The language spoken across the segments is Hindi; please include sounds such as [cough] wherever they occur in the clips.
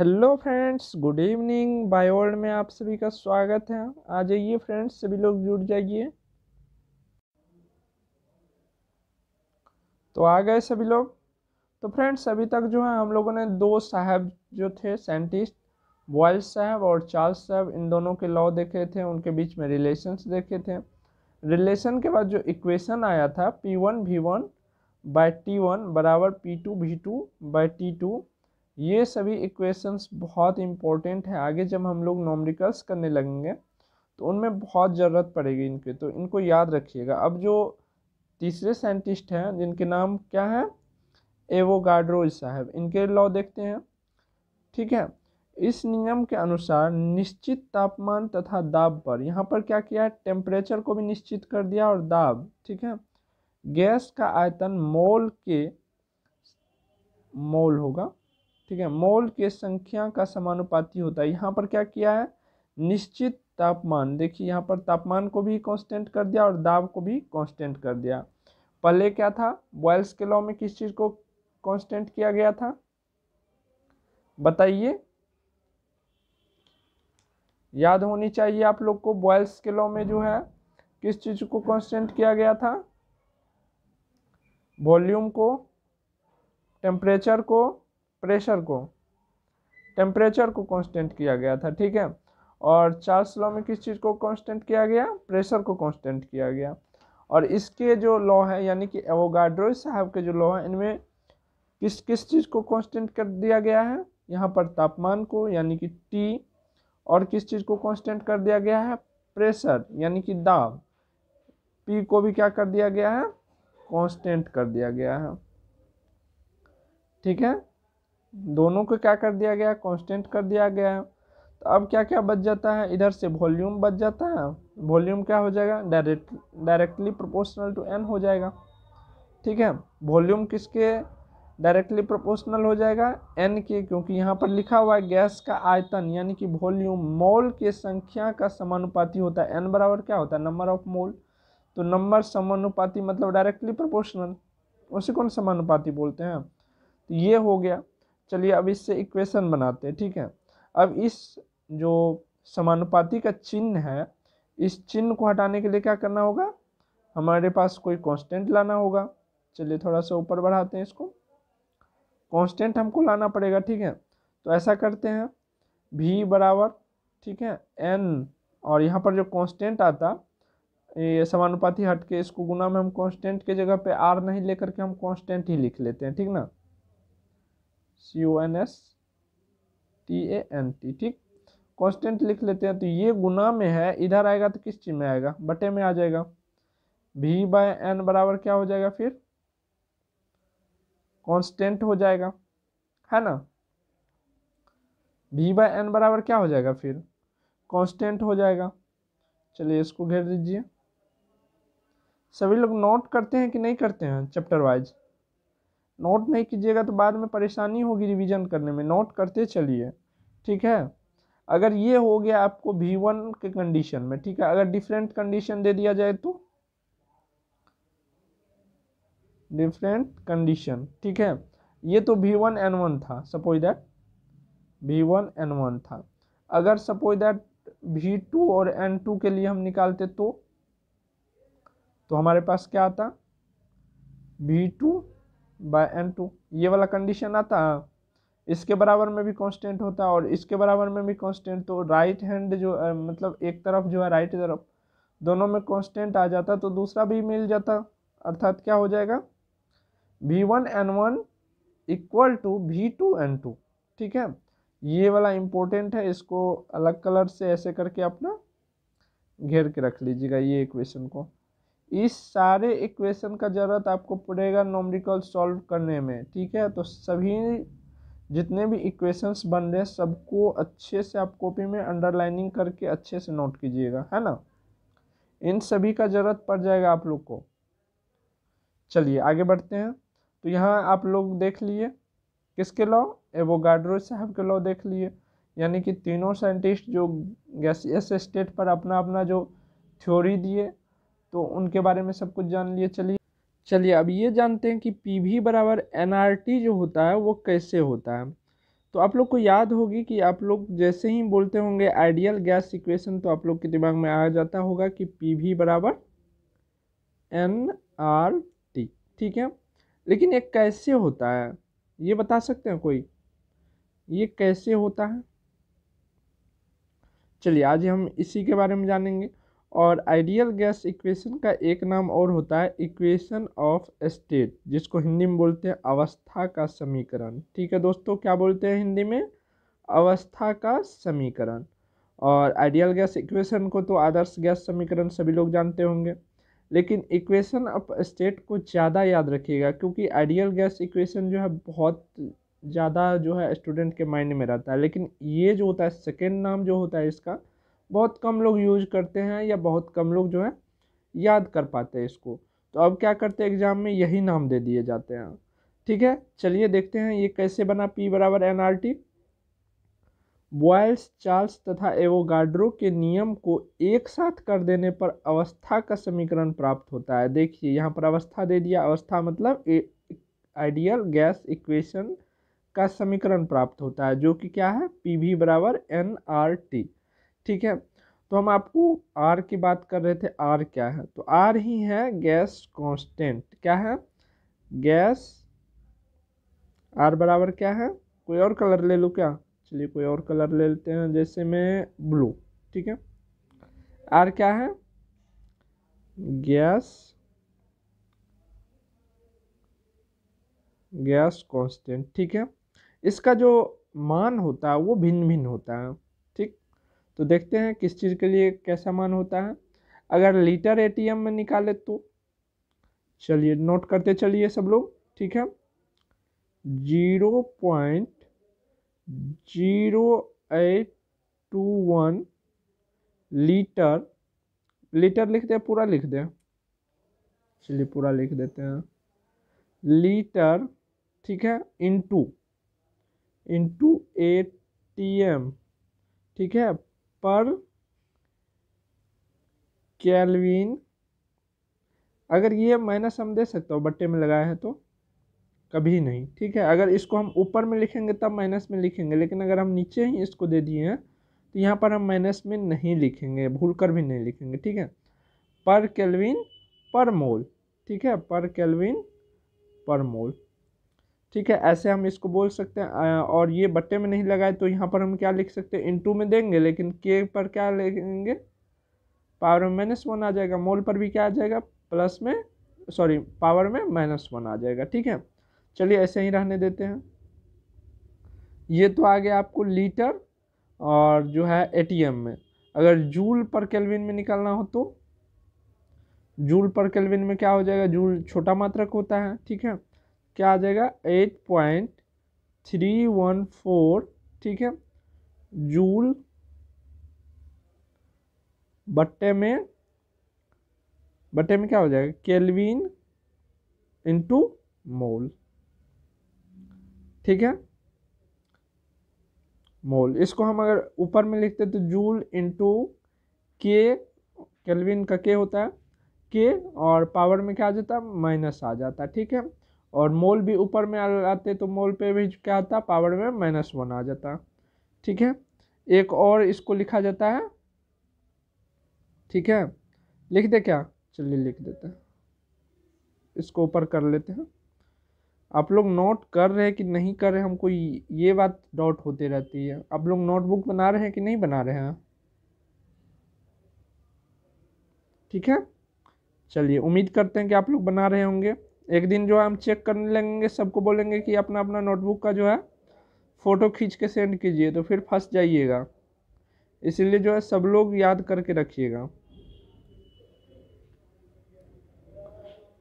hello friends good evening by world में आप सभी का स्वागत है आ जाइए फ्रेंड्स सभी लोग जुड़ जाइए तो आ गए सभी लोग तो फ्रेंड्स अभी तक जो है हम लोगों ने दो साहब जो थे साइंटिस्ट वॉय साहब और चार्ल्स साहब इन दोनों के लॉ देखे थे उनके बीच में रिलेशंस देखे थे रिलेशन के बाद जो इक्वेशन आया था P one V one by T one बराबर P two V two by T two ये सभी इक्वेशंस बहुत इम्पोर्टेंट है आगे जब हम लोग नॉमरिकल्स करने लगेंगे तो उनमें बहुत ज़रूरत पड़ेगी इनके तो इनको याद रखिएगा अब जो तीसरे साइंटिस्ट हैं जिनके नाम क्या है एवोगाड्रोज साहब इनके लॉ देखते हैं ठीक है इस नियम के अनुसार निश्चित तापमान तथा दाब पर यहाँ पर क्या किया है टेम्परेचर को भी निश्चित कर दिया और दाब ठीक है गैस का आयतन मोल के मोल होगा ठीक है मोल के संख्या का समानुपाती होता है यहाँ पर क्या किया है निश्चित तापमान देखिए यहाँ पर तापमान को भी कांस्टेंट कर दिया और दाब को भी कांस्टेंट कर दिया पहले क्या था बॉयल्स के लॉ में किस चीज़ को कांस्टेंट किया गया था बताइए याद होनी चाहिए आप लोग को बॉयल्स के लॉ में जो है किस चीज़ को कांस्टेंट किया गया था वॉल्यूम को टेम्परेचर को प्रेशर को टेम्परेचर को कांस्टेंट किया गया था ठीक है और चार्ल्स लॉ में किस चीज़ को कांस्टेंट किया गया प्रेशर को कांस्टेंट किया गया और इसके जो लॉ है यानी कि एवोगाड्रो साहब के जो लॉ है इनमें किस किस चीज़ को कांस्टेंट कर दिया गया है यहाँ पर तापमान को यानी कि टी और किस चीज़ को कॉन्स्टेंट कर दिया गया है प्रेशर यानी कि दाब पी को भी क्या कर दिया गया है कांस्टेंट कर दिया गया है ठीक है दोनों को क्या कर दिया गया कांस्टेंट कर दिया गया है तो अब क्या क्या बच जाता है इधर से वॉल्यूम बच जाता है वॉल्यूम क्या हो जाएगा direct directly proportional to N हो जाएगा ठीक है वॉल्यूम किसके डायरेक्टली प्रोपोर्शनल हो जाएगा एन के क्योंकि यहाँ पर लिखा हुआ है गैस का आयतन यानी कि वॉल्यूम मोल के संख्या का समानुपाती होता है एन बराबर क्या होता है नंबर ऑफ मोल तो नंबर समानुपाती मतलब डायरेक्टली प्रोपोर्शनल उसे कौन समानुपाती बोलते हैं तो ये हो गया चलिए अब इससे इक्वेशन बनाते हैं ठीक है अब इस जो समानुपाती का चिन्ह है इस चिन्ह को हटाने के लिए क्या करना होगा हमारे पास कोई कांस्टेंट लाना होगा चलिए थोड़ा सा ऊपर बढ़ाते हैं इसको कांस्टेंट हमको लाना पड़ेगा ठीक है तो ऐसा करते हैं भी बराबर ठीक है एन और यहाँ पर जो कांस्टेंट आता ये समानुपाती हट के इसको गुना में हम कांस्टेंट के जगह पे आर नहीं लेकर के हम कांस्टेंट ही लिख लेते हैं ठीक ना C O N S T A N T ठीक कॉन्स्टेंट लिख लेते हैं तो ये गुना में है इधर आएगा तो किस चीज में आएगा बटे में आ जाएगा भी बाय एन बराबर क्या हो जाएगा फिर कॉन्स्टेंट हो जाएगा है ना भी बाय एन बराबर क्या हो जाएगा फिर कॉन्स्टेंट हो जाएगा चलिए इसको घेर दीजिए सभी लोग नोट करते हैं कि नहीं करते हैं चैप्टर वाइज नोट नहीं कीजिएगा तो बाद में परेशानी होगी रिवीजन करने में नोट करते चलिए ठीक है अगर ये हो गया आपको भी वन के कंडीशन में ठीक है अगर डिफरेंट कंडीशन दे दिया जाए तो डिफरेंट कंडीशन ठीक है ये तो वी वन एन वन था सपोज दैट भी वन एन वन था अगर सपोज दैट भी टू और एन टू के लिए हम निकालते तो तो हमारे पास क्या आता भी टू बाय एन टू ये वाला कंडीशन आता है इसके बराबर में भी कांस्टेंट होता है और इसके बराबर में भी कांस्टेंट तो राइट हैंड जो मतलब एक तरफ जो है राइट तरफ दोनों में कांस्टेंट आ जाता तो दूसरा भी मिल जाता अर्थात क्या हो जाएगा V one N one equal to V two N two ठीक है ये वाला इम्पोर्टेंट है इसको अलग कलर से ऐसे करके अपना घेर के रख लीजिएगा ये इक्वेशन को इस सारे इक्वेशन का ज़रूरत आपको पड़ेगा नोमरिकल सॉल्व करने में ठीक है तो सभी जितने भी इक्वेशंस बन रहे हैं सबको अच्छे से आप कॉपी में अंडरलाइनिंग करके अच्छे से नोट कीजिएगा है ना इन सभी का ज़रूरत पड़ जाएगा आप लोग को चलिए आगे बढ़ते हैं तो यहाँ आप लोग देख लिए किसके लॉ एवोगाड्रो साहब के लॉ देख लिए यानी कि तीनों साइंटिस्ट जो गैसियस स्टेट पर अपना अपना जो थ्योरी दिए तो उनके बारे में सब कुछ जान लिए चलिए चलिए अब ये जानते हैं कि पी वी बराबर एन आर टी जो होता है वो कैसे होता है तो आप लोग को याद होगी कि आप लोग जैसे ही बोलते होंगे आइडियल गैस इक्वेशन तो आप लोग के दिमाग में आ जाता होगा कि पी वी बराबर एन आर टी ठीक है लेकिन ये कैसे होता है ये बता सकते हैं कोई ये कैसे होता है चलिए आज हम इसी के बारे में जानेंगे और आइडियल गैस इक्वेशन का एक नाम और होता है इक्वेशन ऑफ स्टेट जिसको हिंदी में बोलते हैं अवस्था का समीकरण ठीक है दोस्तों क्या बोलते हैं हिंदी में अवस्था का समीकरण और आइडियल गैस इक्वेशन को तो आदर्श गैस समीकरण सभी लोग जानते होंगे लेकिन इक्वेशन ऑफ स्टेट को ज़्यादा याद रखिएगा क्योंकि आइडियल गैस इक्वेशन जो है बहुत ज़्यादा जो है स्टूडेंट के माइंड में रहता है लेकिन ये जो होता है सेकेंड नाम जो होता है इसका बहुत कम लोग यूज करते हैं या बहुत कम लोग जो है याद कर पाते हैं इसको तो अब क्या करते हैं एग्ज़ाम में यही नाम दे दिए जाते हैं ठीक है चलिए देखते हैं ये कैसे बना पी बराबर N R T Boyle's Charles तथा एवोगाड्रो के नियम को एक साथ कर देने पर अवस्था का समीकरण प्राप्त होता है देखिए यहाँ पर अवस्था दे दिया अवस्था मतलब आइडियल गैस इक्वेशन का समीकरण प्राप्त होता है जो कि क्या है पी वी बराबर एन आर टी ठीक है तो हम आपको आर की बात कर रहे थे आर क्या है तो आर ही है गैस कांस्टेंट क्या है गैस आर बराबर क्या है कोई और कलर ले लूँ क्या चलिए कोई और कलर ले लेते हैं जैसे मैं ब्लू ठीक है आर क्या है गैस गैस कांस्टेंट ठीक है इसका जो मान होता है वो भिन्न भिन्न होता है तो देखते हैं किस चीज़ के लिए कैसा मान होता है अगर लीटर एटीएम में निकाले तो चलिए नोट करते चलिए सब लोग ठीक है zero point zero eight two one litre litre लिख दे पूरा लिख दे चलिए पूरा लिख देते हैं लीटर ठीक है इंटू इंटू एटीएम एम ठीक है पर कैलविन अगर ये माइनस हम दे सकते हो बट्टे में लगाया है तो कभी नहीं ठीक है अगर इसको हम ऊपर में लिखेंगे तब माइनस में लिखेंगे लेकिन अगर हम नीचे ही इसको दे दिए हैं तो यहाँ पर हम माइनस में नहीं लिखेंगे भूल कर भी नहीं लिखेंगे ठीक है पर कैलविन पर मोल ठीक है पर कैलविन पर मोल ठीक है ऐसे हम इसको बोल सकते हैं और ये बट्टे में नहीं लगाए तो यहाँ पर हम क्या लिख सकते हैं इंटू में देंगे लेकिन के पर क्या लिखेंगे पावर में माइनस वन आ जाएगा मोल पर भी क्या आ जाएगा प्लस में सॉरी पावर में माइनस वन आ जाएगा ठीक है चलिए ऐसे ही रहने देते हैं ये तो आ गया आपको लीटर और जो है एटीएम में अगर जूल पर केल्विन में निकालना हो तो जूल पर केल्विन में क्या हो जाएगा जूल छोटा मात्रक होता है ठीक है क्या आ जाएगा eight point three one four ठीक है जूल बट्टे में बट्टे में क्या हो जाएगा केल्विन इंटू मोल ठीक है मोल इसको हम अगर ऊपर में लिखते तो जूल इंटू के केल्विन का के होता है के और पावर में क्या आ जाता है माइनस आ जाता है ठीक है और मोल भी ऊपर में आते तो मोल पे भी क्या आता पावर में माइनस वन आ जाता ठीक है एक और इसको लिखा जाता है ठीक है लिख दे क्या चलिए लिख देते हैं इसको ऊपर कर लेते हैं आप लोग नोट कर रहे हैं कि नहीं कर रहे हमको ये बात डाउट होती रहती है आप लोग नोटबुक बना रहे हैं कि नहीं बना रहे हैं ठीक है चलिए उम्मीद करते हैं कि आप लोग बना रहे होंगे एक दिन जो है हम चेक कर लेंगे सबको बोलेंगे कि अपना अपना नोटबुक का जो है फ़ोटो खींच के सेंड कीजिए तो फिर फंस जाइएगा इसलिए जो है सब लोग याद करके रखिएगा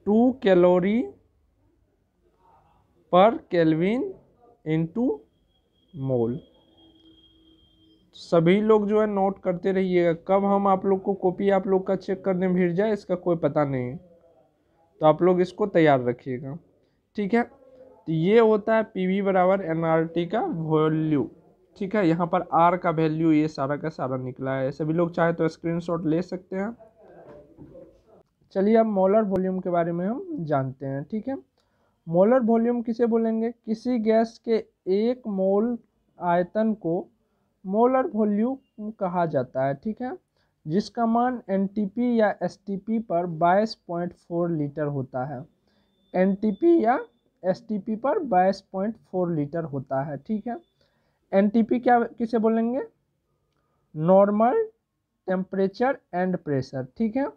two calorie per kelvin into mole सभी लोग जो है नोट करते रहिएगा कब हम आप लोग को कॉपी आप लोग का चेक करने भेज जाए इसका कोई पता नहीं तो आप लोग इसको तैयार रखिएगा ठीक है तो ये होता है पी वी बराबर एन आर टी का वैल्यू ठीक है यहाँ पर आर का वैल्यू ये सारा का सारा निकला है सभी लोग चाहे तो स्क्रीनशॉट ले सकते हैं चलिए अब मोलर वॉल्यूम के बारे में हम जानते हैं ठीक है मोलर वॉल्यूम किसे बोलेंगे किसी गैस के एक मोल आयतन को मोलर वॉल्यूम कहा जाता है ठीक है जिसका मान एन या एस पर 22.4 लीटर होता है एन या एस पर 22.4 लीटर होता है ठीक है एन क्या किसे बोलेंगे नॉर्मल टेम्परेचर एंड प्रेशर ठीक है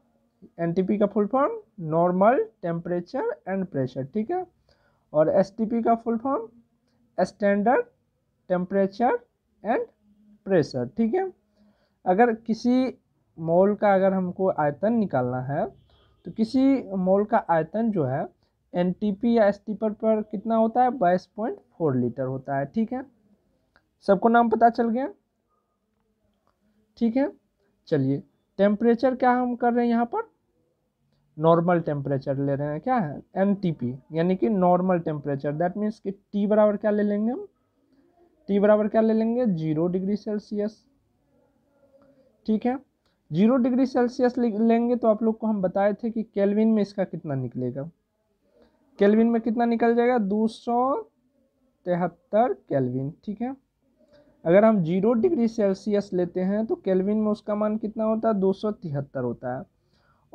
एन का full form normal temperature and pressure ठीक है और एस का full form standard temperature and pressure ठीक है अगर किसी मोल का अगर हमको आयतन निकालना है तो किसी मोल का आयतन जो है एन या स्टीपर पर कितना होता है बाईस पॉइंट फोर लीटर होता है ठीक है सबको नाम पता चल गया ठीक है चलिए टेम्परेचर क्या हम कर रहे हैं यहाँ पर नॉर्मल टेम्परेचर ले रहे हैं क्या है एन यानी कि नॉर्मल टेम्परेचर दैट मीन्स कि टी बराबर क्या ले लेंगे हम टी बराबर क्या ले लेंगे जीरो डिग्री सेल्सियस ठीक है जीरो डिग्री सेल्सियस लेंगे तो आप लोग को हम बताए थे कि केल्विन में इसका कितना निकलेगा केल्विन में कितना निकल जाएगा दो सौ तिहत्तर केल्विन ठीक है अगर हम जीरो डिग्री सेल्सियस लेते हैं तो केल्विन में उसका मान कितना होता है दो सौ तिहत्तर होता है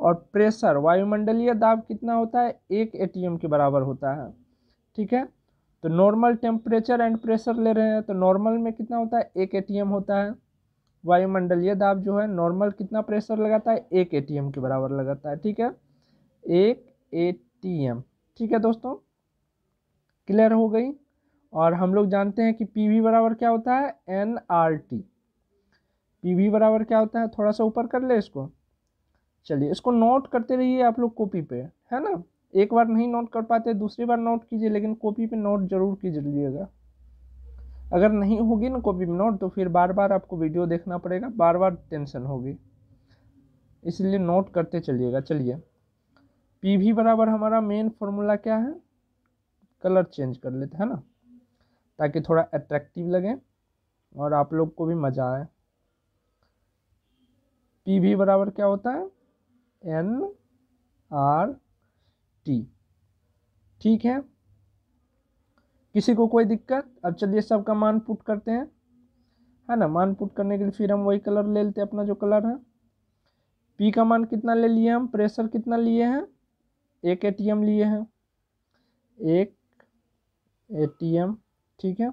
और प्रेशर वायुमंडलीय दाब कितना होता है एक ए के बराबर होता है ठीक है तो नॉर्मल टेम्परेचर एंड प्रेशर ले रहे हैं तो नॉर्मल में कितना होता है एक ए होता है वायुमंडलीय दाब जो है नॉर्मल कितना प्रेशर लगाता है एक ए के बराबर लगाता है ठीक है एक ए ठीक है दोस्तों क्लियर हो गई और हम लोग जानते हैं कि पी वी बराबर क्या होता है N R T P V बराबर क्या होता है थोड़ा सा ऊपर कर ले इसको चलिए इसको नोट करते रहिए आप लोग कॉपी पे है ना एक बार नहीं नोट कर पाते दूसरी बार नोट कीजिए लेकिन कॉपी पे नोट जरूर कीजिएगा अगर नहीं होगी ना कॉपी में नोट तो फिर बार बार आपको वीडियो देखना पड़ेगा बार बार टेंशन होगी इसलिए नोट करते चलिएगा चलिए पी भी बराबर हमारा मेन फॉर्मूला क्या है कलर चेंज कर लेते हैं ना ताकि थोड़ा अट्रैक्टिव लगे और आप लोग को भी मज़ा आए पी भी बराबर क्या होता है एन आर टी ठीक है किसी को कोई दिक्कत अब चलिए सबका मान पुट करते हैं है ना मान पुट करने के लिए फिर हम वही कलर ले लेते हैं अपना जो कलर है पी का मान कितना ले लिए हम प्रेशर कितना लिए हैं एक ए लिए हैं एक ए ठीक है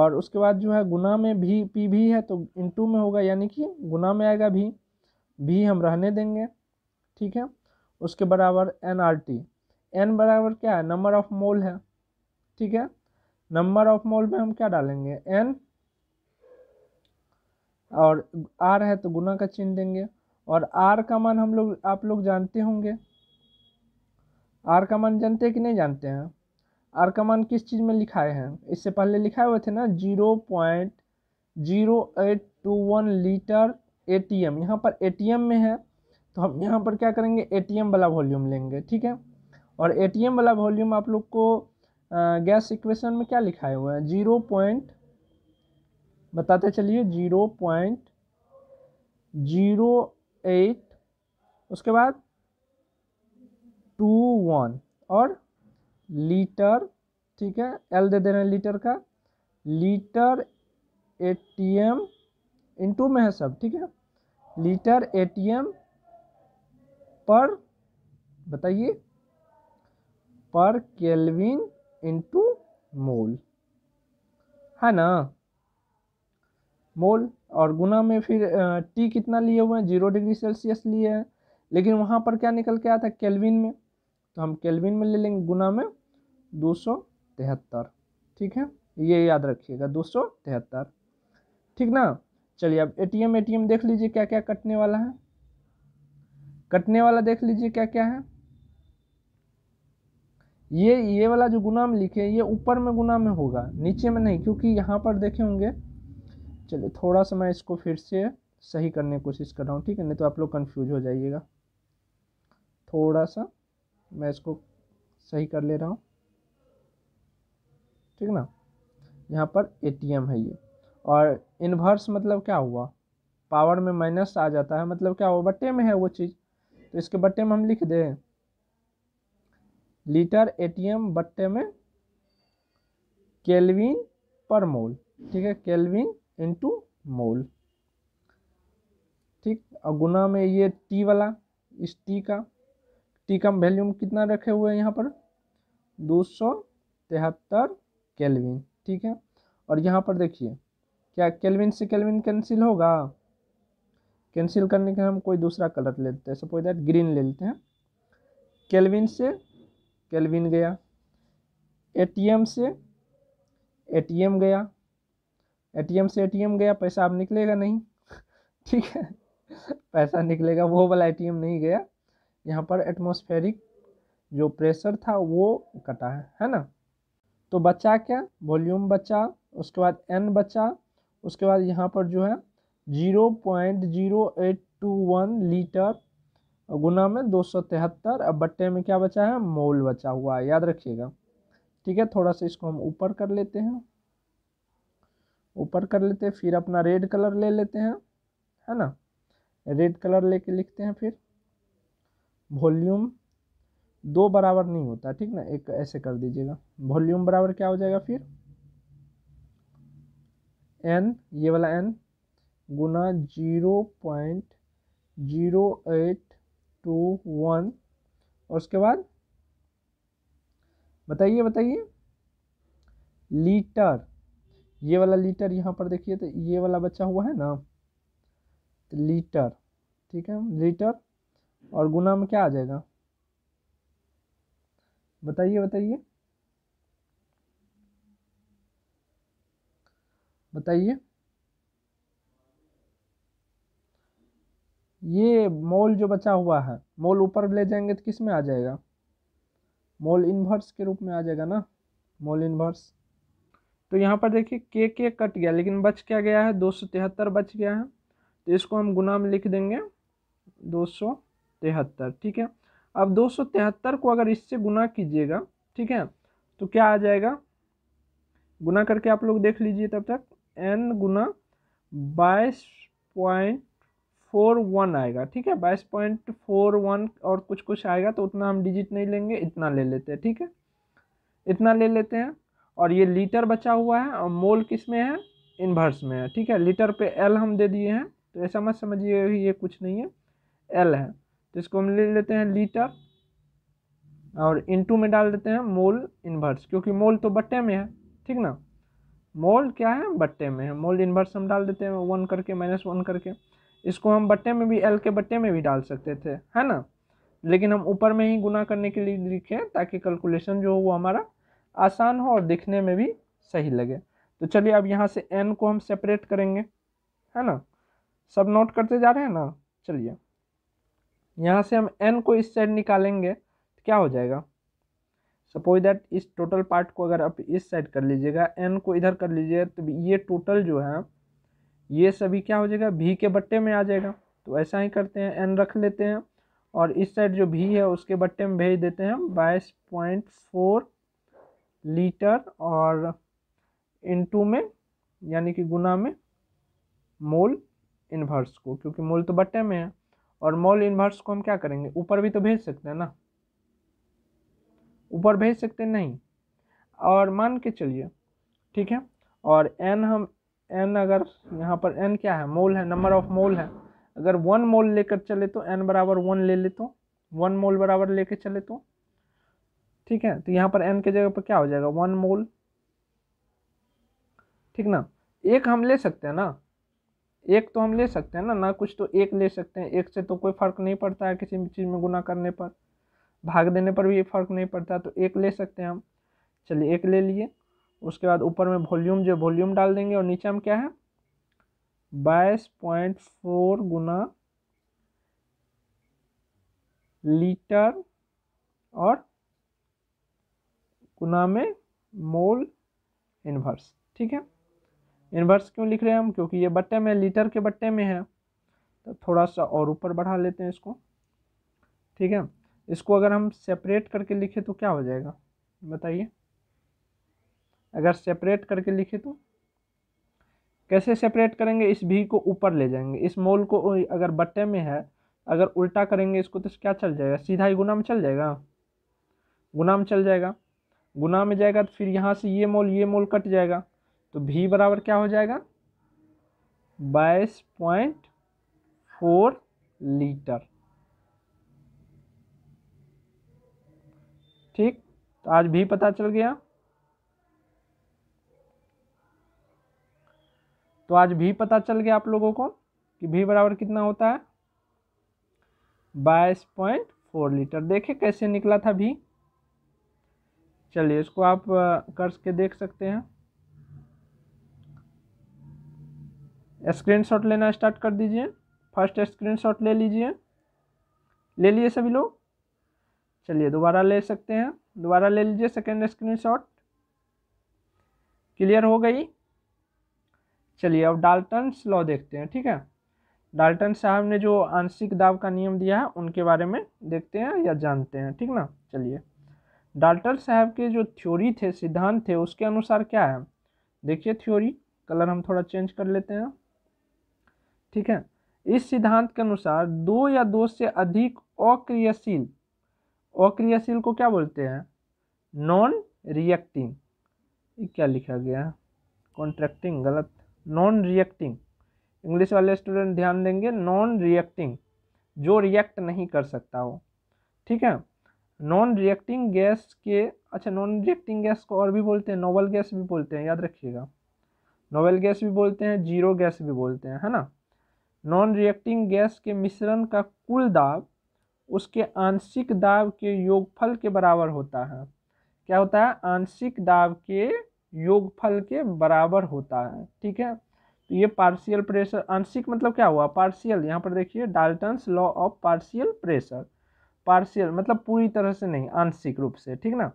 और उसके बाद जो है गुना में भी पी भी है तो इनटू में होगा यानी कि गुना में आएगा भी भी हम रहने देंगे ठीक है उसके बराबर एन आर टी एन बराबर क्या है नंबर ऑफ मोल है ठीक है नंबर ऑफ मोल में हम क्या डालेंगे एन और आर है तो गुना का चिन्ह देंगे और आर का मान हम लोग आप लोग जानते होंगे आर का मान जानते हैं कि नहीं जानते हैं आर का मान किस चीज़ में लिखाए हैं इससे पहले लिखाए हुए थे ना zero point zero eight two one litre A T M यहाँ पर ए टी एम में है तो हम यहाँ पर क्या करेंगे ए टी एम वाला वॉल्यूम लेंगे ठीक है और ए टी एम वाला वॉल्यूम आप लोग को गैस इक्वेशन में क्या लिखा हुआ है जीरो पॉइंट बताते चलिए जीरो पॉइंट जीरो एट उसके बाद टू वन और लीटर ठीक है एल दे दे रहे हैं लीटर का litre A T M into में है सब ठीक है लीटर ए टी एम पर बताइए पर केल्विन इंटू मोल है ना मोल और गुना में फिर टी कितना लिए हुए हैं जीरो डिग्री सेल्सियस लिए हैं लेकिन वहाँ पर क्या निकल के आया था केल्विन में तो हम केल्विन में ले लेंगे गुना में दो सौ तिहत्तर ठीक है ये याद रखिएगा दो सौ तिहत्तर ठीक ना चलिए अब एटीएम एटीएम देख लीजिए क्या क्या कटने वाला है कटने वाला देख लीजिए क्या क्या है ये ये वाला जो गुना में लिखे ये ऊपर में गुना में होगा नीचे में नहीं क्योंकि यहाँ पर देखे होंगे चलो थोड़ा सा मैं इसको फिर से सही करने की कोशिश कर रहा हूँ ठीक है नहीं तो आप लोग कन्फ्यूज हो जाइएगा थोड़ा सा मैं इसको सही कर ले रहा हूँ ठीक ना यहाँ पर ए है ये और इन्वर्स मतलब क्या हुआ पावर में माइनस आ जाता है मतलब क्या हुआ बट्टे में है वो चीज़ तो इसके बट्टे में हम लिख दें लीटर एटीएम बट्टे में केल्विन पर मोल ठीक है केल्विन इनटू मोल ठीक और गुना में ये टी वाला इस टी का टी का वैल्यूम कितना रखे हुए हैं यहाँ पर दो सौ तिहत्तर केल्विन ठीक है और यहाँ पर देखिए क्या केल्विन से केल्विन कैंसिल होगा कैंसिल करने के हम कोई दूसरा कलर लेते हैं सपोज दैट ग्रीन ले लेते हैं केल्विन से केल्विन गया एटीएम से एटीएम गया एटीएम से एटीएम गया पैसा अब निकलेगा नहीं [laughs] ठीक है पैसा निकलेगा वो वाला एटीएम नहीं गया यहाँ पर एटमोस्फेरिक जो प्रेशर था वो कटा है है ना तो बचा क्या वॉल्यूम बचा उसके बाद एन बचा उसके बाद यहाँ पर जो है zero point zero eight two one litre गुना में दो सौ तिहत्तर अब बट्टे में क्या बचा है मोल बचा हुआ है याद रखिएगा ठीक है थोड़ा सा इसको हम ऊपर कर लेते हैं ऊपर कर लेते हैं फिर अपना रेड कलर ले लेते हैं है ना रेड कलर लेके लिखते हैं फिर वॉल्यूम दो बराबर नहीं होता ठीक ना एक ऐसे कर दीजिएगा वॉल्यूम बराबर क्या हो जाएगा फिर एन ये वाला एन गुना zero point zero eight two one और उसके बाद बताइए बताइए लीटर ये वाला लीटर यहाँ पर देखिए तो ये वाला बचा हुआ है ना तो लीटर ठीक है लीटर और गुना में क्या आ जाएगा बताइए बताइए बताइए ये मोल जो बचा हुआ है मोल ऊपर ले जाएंगे तो किस में आ जाएगा मोल इन्वर्स के रूप में आ जाएगा ना मोल इन्वर्स तो यहाँ पर देखिए के के कट गया लेकिन बच क्या गया है दो सौ तिहत्तर बच गया है तो इसको हम गुना में लिख देंगे दो सौ तिहत्तर ठीक है अब दो सौ तिहत्तर को अगर इससे गुना कीजिएगा ठीक है तो क्या आ जाएगा गुना करके आप लोग देख लीजिए तब तक एन गुना बाईस पॉइंट फोर वन आएगा ठीक है बाईस पॉइंट फोर वन और कुछ कुछ आएगा तो उतना हम डिजिट नहीं लेंगे इतना ले लेते हैं ठीक है इतना ले लेते हैं और ये लीटर बचा हुआ है और मोल किस में है इन्वर्स में है ठीक है लीटर पे एल हम दे दिए हैं तो ऐसा मत समझिए ये कुछ नहीं है एल है तो इसको हम ले लेते हैं लीटर और इंटू में डाल देते हैं मोल इन्वर्स क्योंकि मोल तो बट्टे में है ठीक ना मोल क्या है बट्टे में है मोल इन्वर्स हम डाल देते हैं वन करके माइनस वन करके इसको हम बट्टे में भी एल के बट्टे में भी डाल सकते थे है ना लेकिन हम ऊपर में ही गुना करने के लिए लिखे ताकि कैलकुलेशन जो हो वो हमारा आसान हो और दिखने में भी सही लगे तो चलिए अब यहाँ से एन को हम सेपरेट करेंगे है ना सब नोट करते जा रहे हैं ना चलिए यहाँ से हम एन को इस साइड निकालेंगे तो क्या हो जाएगा सपोज दैट इस टोटल पार्ट को अगर आप इस साइड कर लीजिएगा एन को इधर कर लीजिएगा तो ये टोटल जो है ये सभी क्या हो जाएगा भी के बट्टे में आ जाएगा तो ऐसा ही करते हैं एन रख लेते हैं और इस साइड जो भी है उसके बट्टे में भेज देते हैं बाईस पॉइंट फोर लीटर और इनटू में यानी कि गुना में मोल इन्वर्स को क्योंकि मोल तो बट्टे में है और मोल इन्वर्स को हम क्या करेंगे ऊपर भी तो भेज सकते हैं ना ऊपर भेज सकते नहीं और मान के चलिए ठीक है और एन हम एन अगर यहाँ पर एन क्या है मोल है नंबर ऑफ मोल है अगर वन मोल लेकर चले तो एन बराबर वन ले लेता हूँ वन मोल बराबर कर चले तो ठीक है तो यहाँ पर एन के जगह पर क्या हो जाएगा वन मोल ठीक ना एक हम ले सकते हैं ना एक तो हम ले सकते हैं ना ना कुछ तो एक ले सकते हैं एक से तो कोई फ़र्क नहीं पड़ता है किसी भी चीज़ में गुना करने पर भाग देने पर भी फ़र्क नहीं पड़ता तो एक ले सकते हैं हम चलिए एक ले लिए उसके बाद ऊपर में वॉल्यूम जो वॉल्यूम डाल देंगे और नीचे हम क्या है बाईस पॉइंट फोर गुना लीटर और गुना में मोल इन्वर्स ठीक है इन्वर्स क्यों लिख रहे हैं हम क्योंकि ये बट्टे में लीटर के बट्टे में है तो थोड़ा सा और ऊपर बढ़ा लेते हैं इसको ठीक है इसको अगर हम सेपरेट करके लिखें तो क्या हो जाएगा बताइए अगर सेपरेट करके लिखे तो कैसे सेपरेट करेंगे इस भी को ऊपर ले जाएंगे इस मोल को अगर बट्टे में है अगर उल्टा करेंगे इसको तो क्या चल जाएगा सीधा ही गुना में चल जाएगा गुना में चल जाएगा गुना में जाएगा तो फिर यहाँ से ये मोल ये मोल कट जाएगा तो भी बराबर क्या हो जाएगा बाईस पॉइंट फोर लीटर ठीक तो आज भी पता चल गया तो आज भी पता चल गया आप लोगों को कि भी बराबर कितना होता है बाईस पॉइंट फोर लीटर देखिए कैसे निकला था भी चलिए इसको आप कर के देख सकते हैं स्क्रीनशॉट लेना स्टार्ट कर दीजिए फर्स्ट स्क्रीनशॉट ले लीजिए ले लिए सभी लोग चलिए दोबारा ले सकते हैं दोबारा ले लीजिए सेकेंड स्क्रीनशॉट क्लियर हो गई चलिए अब डाल्टन लॉ देखते हैं ठीक है डाल्टन साहब ने जो आंशिक दाब का नियम दिया है उनके बारे में देखते हैं या जानते हैं ठीक ना चलिए डाल्टन साहब के जो थ्योरी थे सिद्धांत थे उसके अनुसार क्या है देखिए थ्योरी कलर हम थोड़ा चेंज कर लेते हैं ठीक है इस सिद्धांत के अनुसार दो या दो से अधिक अक्रियाशील अक्रियाशील को क्या बोलते हैं नॉन रिएक्टिंग क्या लिखा गया है कॉन्ट्रैक्टिंग गलत नॉन रिएक्टिंग इंग्लिश वाले स्टूडेंट ध्यान देंगे नॉन रिएक्टिंग जो रिएक्ट नहीं कर सकता हो ठीक है नॉन रिएक्टिंग गैस के अच्छा नॉन रिएक्टिंग गैस को और भी बोलते हैं नोवल गैस भी बोलते हैं याद रखिएगा नोवल गैस भी बोलते हैं जीरो गैस भी बोलते हैं है ना नॉन रिएक्टिंग गैस के मिश्रण का कुल दाब उसके आंशिक दाब के योगफल के बराबर होता है क्या होता है आंशिक दाब के योगफल के बराबर होता है ठीक है तो ये पार्शियल प्रेशर आंशिक मतलब क्या हुआ पार्शियल यहाँ पर देखिए Dalton's law of partial pressure partial मतलब पूरी तरह से नहीं आंशिक रूप से ठीक ना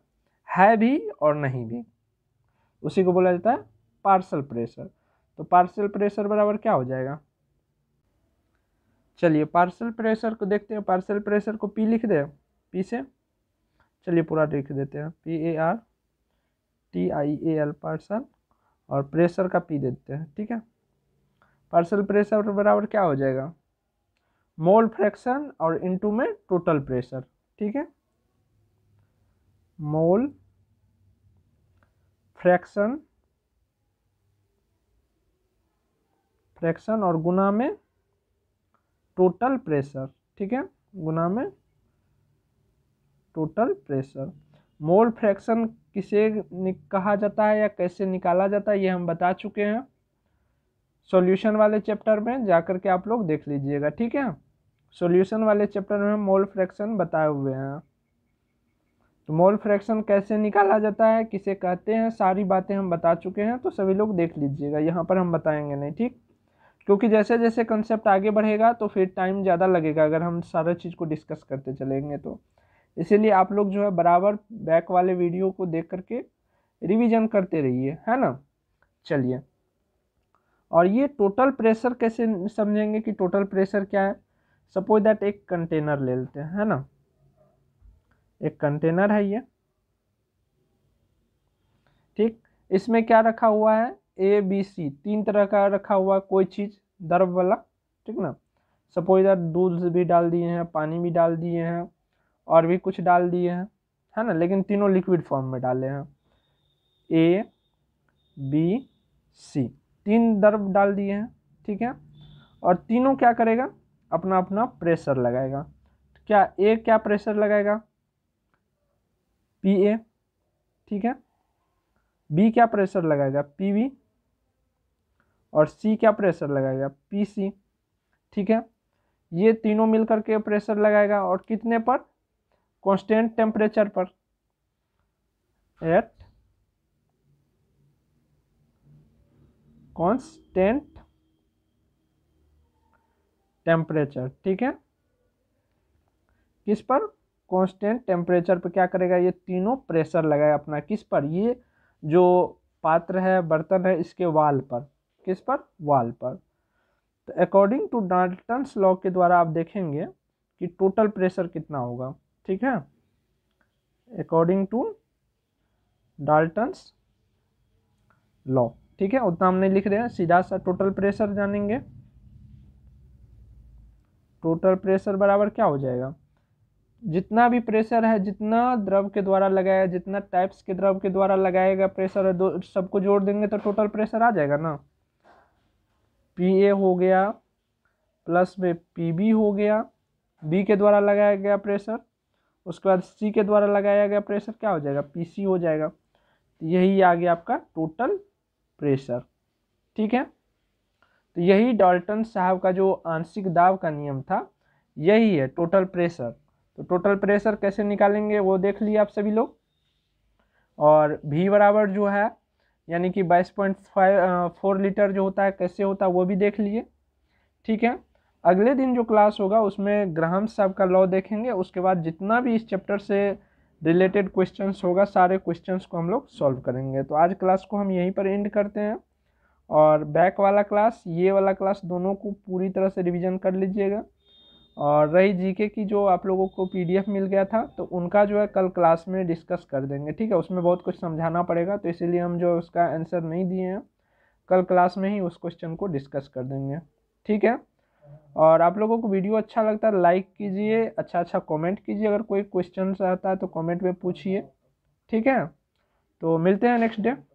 है भी और नहीं भी उसी को बोला जाता है पार्सल प्रेशर तो पार्सल प्रेशर बराबर क्या हो जाएगा चलिए पार्सल प्रेशर को देखते हैं पार्सल प्रेशर को पी लिख दे पी से चलिए पूरा लिख देते हैं P A R T I A L partial और प्रेशर का पी देते हैं ठीक है पार्सल प्रेशर बराबर क्या हो जाएगा मोल फ्रैक्शन और इनटू में टोटल प्रेशर ठीक है मोल फ्रैक्शन फ्रैक्शन और गुना में टोटल प्रेशर ठीक है गुना में टोटल प्रेशर मोल फ्रैक्शन किसे कहा जाता है या कैसे निकाला जाता है ये हम बता चुके हैं सॉल्यूशन वाले चैप्टर में जाकर के आप लोग देख लीजिएगा ठीक है सॉल्यूशन वाले चैप्टर में मोल फ्रैक्शन बताए हुए हैं तो मोल फ्रैक्शन कैसे निकाला जाता है किसे कहते हैं सारी बातें हम बता चुके हैं तो सभी लोग देख लीजिएगा यहाँ पर हम बताएंगे नहीं ठीक क्योंकि जैसे जैसे कंसेप्ट आगे बढ़ेगा तो फिर टाइम ज़्यादा लगेगा अगर हम सारा चीज़ को डिस्कस करते चलेंगे तो इसीलिए आप लोग जो है बराबर बैक वाले वीडियो को देख करके रिवीजन करते रहिए है ना चलिए और ये टोटल प्रेशर कैसे समझेंगे कि टोटल प्रेशर क्या है सपोज दैट एक कंटेनर ले लेते हैं है ना एक कंटेनर है ये ठीक इसमें क्या रखा हुआ है ए बी सी तीन तरह का रखा हुआ कोई चीज़ दर्व वाला ठीक ना सपोज दैट दूध भी डाल दिए हैं पानी भी डाल दिए हैं और भी कुछ डाल दिए हैं है ना लेकिन तीनों लिक्विड फॉर्म में डाले हैं ए बी सी तीन दर्व डाल दिए हैं ठीक है और तीनों क्या करेगा अपना अपना प्रेशर लगाएगा तो क्या ए क्या प्रेशर लगाएगा पी ए ठीक है बी क्या प्रेशर लगाएगा पी वी और सी क्या प्रेशर लगाएगा पी सी ठीक है ये तीनों मिलकर के प्रेशर लगाएगा और कितने पर कॉन्स्टेंट टेम्परेचर पर एट कॉन्स्टेंट टेम्परेचर ठीक है किस पर कॉन्स्टेंट टेम्परेचर पर क्या करेगा ये तीनों प्रेशर लगाएगा अपना किस पर ये जो पात्र है बर्तन है इसके वाल पर किस पर वाल पर तो अकॉर्डिंग टू डाल्टन्स लॉ के द्वारा आप देखेंगे कि टोटल प्रेशर कितना होगा ठीक है अकॉर्डिंग टू डाल्टन्स लॉ ठीक है उतना हमने लिख दिया सीधा सा टोटल प्रेशर जानेंगे टोटल प्रेशर बराबर क्या हो जाएगा जितना भी प्रेशर है जितना द्रव के द्वारा लगाया जितना टाइप्स के द्रव के द्वारा लगाएगा प्रेशर है दो सबको जोड़ देंगे तो टोटल प्रेशर आ जाएगा ना पी ए हो गया प्लस में पी बी हो गया बी के द्वारा लगाया गया प्रेशर उसके बाद सी के द्वारा लगाया गया प्रेशर क्या हो जाएगा पी हो जाएगा तो यही आ गया आपका टोटल प्रेशर ठीक है तो यही डॉल्टन साहब का जो आंशिक दाब का नियम था यही है टोटल प्रेशर तो टोटल प्रेशर कैसे निकालेंगे वो देख लिया आप सभी लोग और भी बराबर जो है यानी कि बाईस पॉइंट फाइव फोर लीटर जो होता है कैसे होता है वो भी देख लिए ठीक है अगले दिन जो क्लास होगा उसमें ग्राहम साहब का लॉ देखेंगे उसके बाद जितना भी इस चैप्टर से रिलेटेड क्वेश्चंस होगा सारे क्वेश्चंस को हम लोग सॉल्व करेंगे तो आज क्लास को हम यहीं पर एंड करते हैं और बैक वाला क्लास ये वाला क्लास दोनों को पूरी तरह से रिविजन कर लीजिएगा और रही जीके की जो आप लोगों को पीडीएफ मिल गया था तो उनका जो है कल क्लास में डिस्कस कर देंगे ठीक है उसमें बहुत कुछ समझाना पड़ेगा तो इसीलिए हम जो उसका आंसर नहीं दिए हैं कल क्लास में ही उस क्वेश्चन को डिस्कस कर देंगे ठीक है और आप लोगों को वीडियो अच्छा लगता है लाइक कीजिए अच्छा अच्छा कमेंट कीजिए अगर कोई क्वेश्चन आता है तो कमेंट में पूछिए ठीक है तो मिलते हैं नेक्स्ट डे